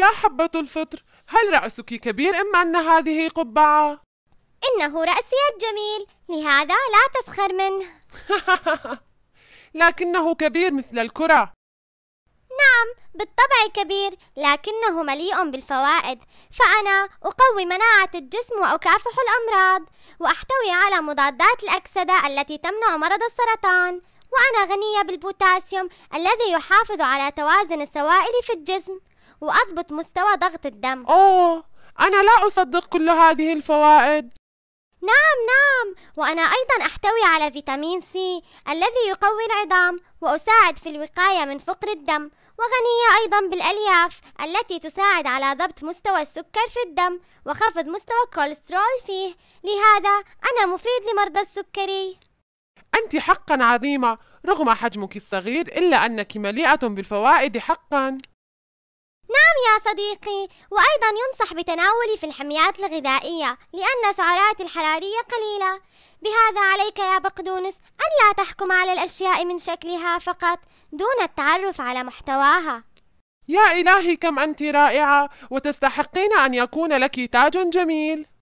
يا حبة الفطر هل رأسك كبير أم أن هذه قبعة؟ إنه رأسي الجميل لهذا لا تسخر منه لكنه كبير مثل الكرة نعم بالطبع كبير لكنه مليء بالفوائد فأنا أقوي مناعة الجسم وأكافح الأمراض وأحتوي على مضادات الأكسدة التي تمنع مرض السرطان وأنا غنية بالبوتاسيوم الذي يحافظ على توازن السوائل في الجسم وأضبط مستوى ضغط الدم أوه أنا لا أصدق كل هذه الفوائد نعم نعم وأنا أيضا أحتوي على فيتامين سي الذي يقوي العظام وأساعد في الوقاية من فقر الدم وغنية أيضا بالألياف التي تساعد على ضبط مستوى السكر في الدم وخفض مستوى الكوليسترول فيه لهذا أنا مفيد لمرضى السكري أنت حقا عظيمة رغم حجمك الصغير إلا أنك مليئة بالفوائد حقا يا صديقي وأيضا ينصح بتناولي في الحميات الغذائية لأن سعرات الحرارية قليلة بهذا عليك يا بقدونس أن لا تحكم على الأشياء من شكلها فقط دون التعرف على محتواها يا إلهي كم أنت رائعة وتستحقين أن يكون لك تاج جميل